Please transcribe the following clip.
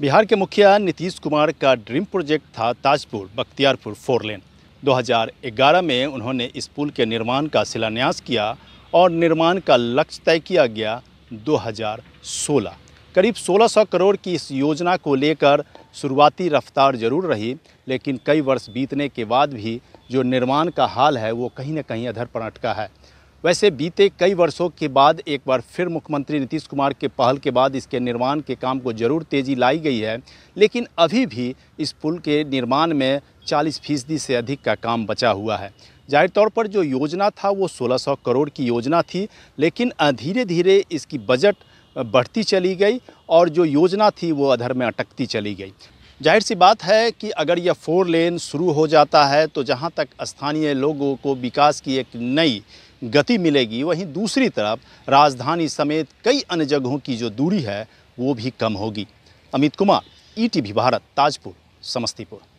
बिहार के मुखिया नीतीश कुमार का ड्रीम प्रोजेक्ट था ताजपुर बख्तियारपुर फोर लेन 2011 में उन्होंने इस पुल के निर्माण का शिलान्यास किया और निर्माण का लक्ष्य तय किया गया 2016 करीब 1600 करोड़ की इस योजना को लेकर शुरुआती रफ्तार जरूर रही लेकिन कई वर्ष बीतने के बाद भी जो निर्माण का हाल है वो कहीं ना कहीं अधर पर अटका है वैसे बीते कई वर्षों के बाद एक बार फिर मुख्यमंत्री नीतीश कुमार के पहल के बाद इसके निर्माण के काम को जरूर तेज़ी लाई गई है लेकिन अभी भी इस पुल के निर्माण में 40 फीसदी से अधिक का काम बचा हुआ है जाहिर तौर पर जो योजना था वो 1600 करोड़ की योजना थी लेकिन धीरे धीरे इसकी बजट बढ़ती चली गई और जो योजना थी वो अधर में अटकती चली गई जाहिर सी बात है कि अगर यह फोर लेन शुरू हो जाता है तो जहाँ तक स्थानीय लोगों को विकास की एक नई गति मिलेगी वहीं दूसरी तरफ राजधानी समेत कई अन्य जगहों की जो दूरी है वो भी कम होगी अमित कुमार ई e भारत ताजपुर समस्तीपुर